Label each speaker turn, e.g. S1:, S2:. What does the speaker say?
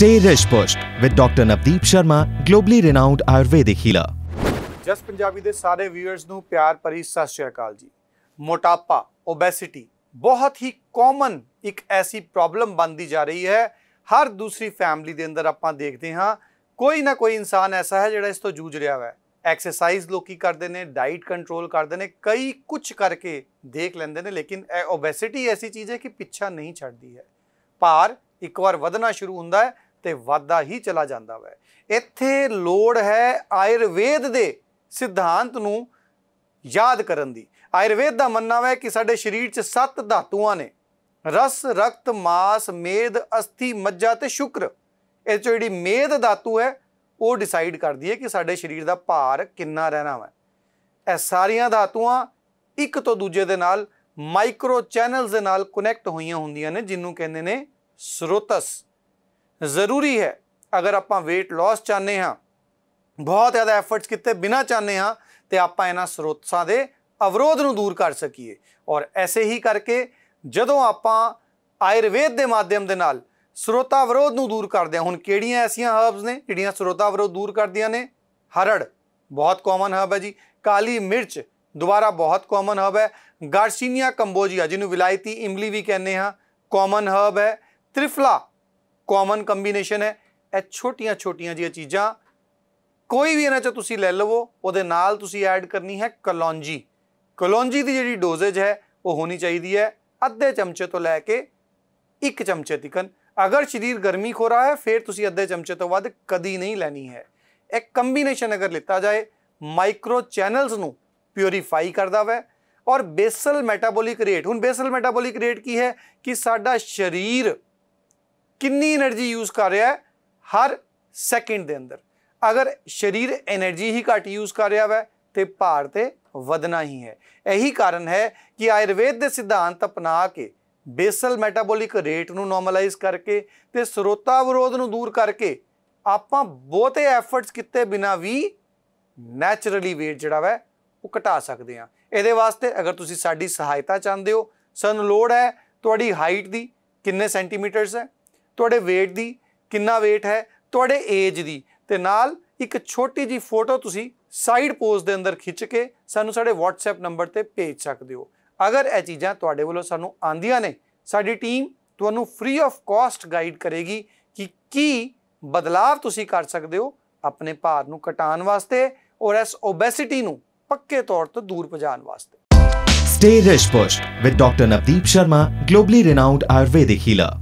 S1: Stay Rish Pushed with Dr. Navdeep Sharma, globally renowned Ayurvedic healer. ਜਸ ਪੰਜਾਬੀ ਦੇ ਸਾਰੇ viewers ਨੂੰ ਪਿਆਰ ਭਰੀ ਸਤਿ ਸ਼੍ਰੀ ਅਕਾਲ ਜੀ ਮੋਟਾਪਾ ਓਬੈਸਿਟੀ ਬਹੁਤ ਹੀ ਕਾਮਨ ਇੱਕ ਐਸੀ ਪ੍ਰੋਬਲਮ ਬਣਦੀ ਜਾ ਰਹੀ ਹੈ ਹਰ ਦੂਸਰੀ ਫੈਮਿਲੀ ਦੇ ਅੰਦਰ ਆਪਾਂ ਦੇਖਦੇ ਹਾਂ ਕੋਈ ਨਾ ਕੋਈ ਇਨਸਾਨ ਐਸਾ ਹੈ ਜਿਹੜਾ ਇਸ ਤੋਂ ਜੂਝ ਰਿਹਾ ਹੈ ਐਕਸਰਸਾਈਜ਼ ਲੋਕੀ ਕਰਦੇ ਨੇ ਡਾਈਟ ਕੰਟਰੋਲ ਕਰਦੇ ਨੇ ਕਈ ਕੁਝ ਕਰਕੇ ਦੇਖ ਲੈਂਦੇ ਨੇ ਲੇਕਿਨ ਇਹ ਓਬੈਸਿਟੀ ਐਸੀ ਚੀਜ਼ ਹੈ ਕਿ ਪਿੱਛਾ ਨਹੀਂ ਛੱਡਦੀ ਹੈ ਭਾਰ ਇੱਕ ਵਾਰ ਵਧਣਾ ਸ਼ੁਰੂ ਹੁੰਦਾ ਹੈ ਤੇ ਵਾਧਾ ਹੀ ਚਲਾ ਜਾਂਦਾ ਵੈ ਇੱਥੇ ਲੋੜ ਹੈ ਆਯੁਰਵੇਦ ਦੇ ਸਿਧਾਂਤ ਨੂੰ ਯਾਦ ਕਰਨ ਦੀ ਆਯੁਰਵੇਦ ਦਾ ਮੰਨਣਾ ਹੈ ਕਿ ਸਾਡੇ ਸਰੀਰ 'ਚ ਸੱਤ ਧਾਤੂਆਂ ਨੇ ਰਸ ਰਕਤ ਮਾਸ ਮੇਦ ਅਸਥੀ ਮੱਜਾ ਤੇ ਸ਼ੁਕਰ ਇਹ ਜਿਹੜੀ ਮੇਦ ਧਾਤੂ ਹੈ ਉਹ ਡਿਸਾਈਡ ਕਰਦੀ ਹੈ ਕਿ ਸਾਡੇ ਸਰੀਰ ਦਾ ਭਾਰ ਕਿੰਨਾ ਰਹਿਣਾ ਹੈ ਇਹ ਸਾਰੀਆਂ ਧਾਤੂਆਂ ਇੱਕ ਤੋਂ ਦੂਜੇ ਦੇ ਨਾਲ ਮਾਈਕਰੋ ਚੈਨਲਸ ਦੇ ਨਾਲ ਕਨੈਕਟ ਹੋਈਆਂ ਹੁੰਦੀਆਂ ਨੇ ਜਿੰਨੂੰ ਕਹਿੰਦੇ ਨੇ ਸਰੋਤਸ ਜ਼ਰੂਰੀ ਹੈ ਅਗਰ ਆਪਾਂ weight loss ਚਾਹਨੇ ਹਾਂ ਬਹੁਤ ਜ਼ਿਆਦਾ ਐਫਰਟਸ ਕੀਤੇ ਬਿਨਾ ਚਾਹਨੇ ਹਾਂ ਤੇ ਆਪਾਂ ਇਹਨਾਂ ਸਰੋਤਾਂ ਦੇ ਅਵਰੋਧ ਨੂੰ ਦੂਰ ਕਰ ਸਕੀਏ ਔਰ ਐਸੇ ਹੀ ਕਰਕੇ ਜਦੋਂ ਆਪਾਂ ਆਯੁਰਵੇਦ ਦੇ ਮਾਧਿਅਮ ਦੇ ਨਾਲ ਸਰੋਤਾ ਵਿਰੋਧ ਨੂੰ ਦੂਰ ਕਰਦੇ ਹਾਂ ਹੁਣ ਕਿਹੜੀਆਂ ਐਸੀਆਂ ਹਰਬਸ ਨੇ ਜਿਹੜੀਆਂ ਸਰੋਤਾ ਵਿਰੋਧ ਦੂਰ ਕਰਦੀਆਂ ਨੇ ਹਰੜ ਬਹੁਤ ਕਾਮਨ ਹਰਬ ਹੈ ਜੀ ਕਾਲੀ ਮਿਰਚ ਦੁਬਾਰਾ ਬਹੁਤ ਕਾਮਨ ਹਰਬ ਹੈ ਗਾਰਸੀਨੀਆ ਕੰਬੋਜੀਆ ਜਿਹਨੂੰ ਵਿਲਾਇਤੀ ਇਮਲੀ ਵੀ ਕਹਿੰਦੇ ਹਾਂ ਕਾਮਨ ਹਰਬ ਹੈ ਤ੍ਰਿਫਲਾ ਕਾਮਨ ਕੰਬੀਨੇਸ਼ਨ ਹੈ ਇਹ ਛੋਟੀਆਂ ਛੋਟੀਆਂ ਜੀਆਂ ਚੀਜ਼ਾਂ ਕੋਈ ਵੀ ਇਹਨਾਂ ਚ ਤੁਸੀਂ ਲੈ ਲਵੋ ਉਹਦੇ ਨਾਲ ਤੁਸੀਂ ਐਡ ਕਰਨੀ ਹੈ ਕਲੌਂਜੀ ਕਲੌਂਜੀ ਦੀ ਜਿਹੜੀ ਡੋਜ਼ੇਜ ਹੈ ਉਹ ਹੋਣੀ ਚਾਹੀਦੀ ਹੈ ਅੱਧੇ ਚਮਚੇ ਤੋਂ ਲੈ ਕੇ 1 ਚਮਚੇ ਤੱਕਨ ਅਗਰ ਸਰੀਰ ਗਰਮੀ ਖੋ ਰਹਾ ਹੈ ਫਿਰ ਤੁਸੀਂ ਅੱਧੇ ਚਮਚੇ ਤੋਂ ਵੱਧ ਕਦੀ ਨਹੀਂ ਲੈਣੀ ਹੈ ਇੱਕ ਕੰਬੀਨੇਸ਼ਨ ਅਗਰ ਲਿੱਤਾ ਜਾਏ ਮਾਈਕਰੋ ਚੈਨਲਸ ਨੂੰ ਪਿਉਰੀਫਾਈ ਕਰਦਾ ਵੈ ਔਰ ਬੇਸਲ ਮੈਟਾਬੋਲਿਕ ਰੇਟ ਹੁਣ ਬੇਸਲ ਮੈਟਾਬੋਲਿਕ ਰੇਟ ਕੀ ਹੈ ਕਿ ਸਾਡਾ ਸਰੀਰ ਕਿੰਨੀ એનર્ਜੀ ਯੂਜ਼ ਕਰ ਰਿਹਾ ਹੈ ਹਰ ਸੈਕਿੰਡ ਦੇ ਅੰਦਰ ਅਗਰ ਸਰੀਰ એનર્ਜੀ ਹੀ ਘੱਟ ਯੂਜ਼ ਕਰ ਰਿਹਾ ਹੈ ਤੇ ਭਾਰ ਤੇ ਵਧਣਾ ਹੀ ਹੈ ਇਹੀ ਕਾਰਨ ਹੈ ਕਿ ਆਯੁਰਵੇਦ ਦੇ ਸਿਧਾਂਤ ਅਪਣਾ ਕੇ ਬੇਸਲ ਮੈਟਾਬੋਲਿਕ ਰੇਟ ਨੂੰ ਨਾਰਮਲਾਈਜ਼ ਕਰਕੇ ਤੇ ਸਰੋਤਾ ਵਿਰੋਧ ਨੂੰ ਦੂਰ ਕਰਕੇ ਆਪਾਂ ਬਹੁਤੇ ਐਫਰਟਸ ਕੀਤੇ ਬਿਨਾ ਵੀ ਨੈਚੁਰਲੀ weight ਜਿਹੜਾ ਵੈ ਉਹ ਘਟਾ ਸਕਦੇ ਆ ਇਹਦੇ ਵਾਸਤੇ ਅਗਰ ਤੁਸੀਂ ਸਾਡੀ ਸਹਾਇਤਾ ਚਾਹੁੰਦੇ ਹੋ ਸਾਨੂੰ ਲੋੜ ਹੈ ਤੁਹਾਡੀ ਹਾਈਟ ਦੀ ਕਿੰਨੇ ਸੈਂਟੀਮੀਟਰਸ ਹੈ ਤੁਹਾਡੇ weight ਦੀ ਕਿੰਨਾ weight ਹੈ ਤੁਹਾਡੇ age ਦੀ ਤੇ ਨਾਲ ਇੱਕ ਛੋਟੀ ਜੀ ਫੋਟੋ ਤੁਸੀਂ ਸਾਈਡ ਪੋਜ਼ ਦੇ ਅੰਦਰ ਖਿੱਚ ਕੇ ਸਾਨੂੰ ਸਾਡੇ WhatsApp ਨੰਬਰ ਤੇ ਭੇਜ ਸਕਦੇ ਹੋ ਅਗਰ ਇਹ ਚੀਜ਼ਾਂ ਤੁਹਾਡੇ ਵੱਲੋਂ ਸਾਨੂੰ ਆਂਦੀਆਂ ਨੇ ਸਾਡੀ ਟੀਮ ਤੁਹਾਨੂੰ ਫ੍ਰੀ ਆਫ ਕਾਸਟ ਗਾਈਡ ਕਰੇਗੀ ਕਿ ਕੀ ਬਦਲਾਅ ਤੁਸੀਂ ਕਰ ਸਕਦੇ ਹੋ ਆਪਣੇ ਭਾਰ ਨੂੰ ਘਟਾਉਣ ਵਾਸਤੇ ਔਰ ਇਸ ਓਬੈਸਿਟੀ ਨੂੰ ਪੱਕੇ ਤੌਰ ਤੇ ਦੂਰ ਭਜਾਉਣ ਵਾਸਤੇ Stay ਰਿਸ਼ਪੁਸ਼ਟ with with Dr. Sharma Sharma, globally renowned Ayurvedic healer.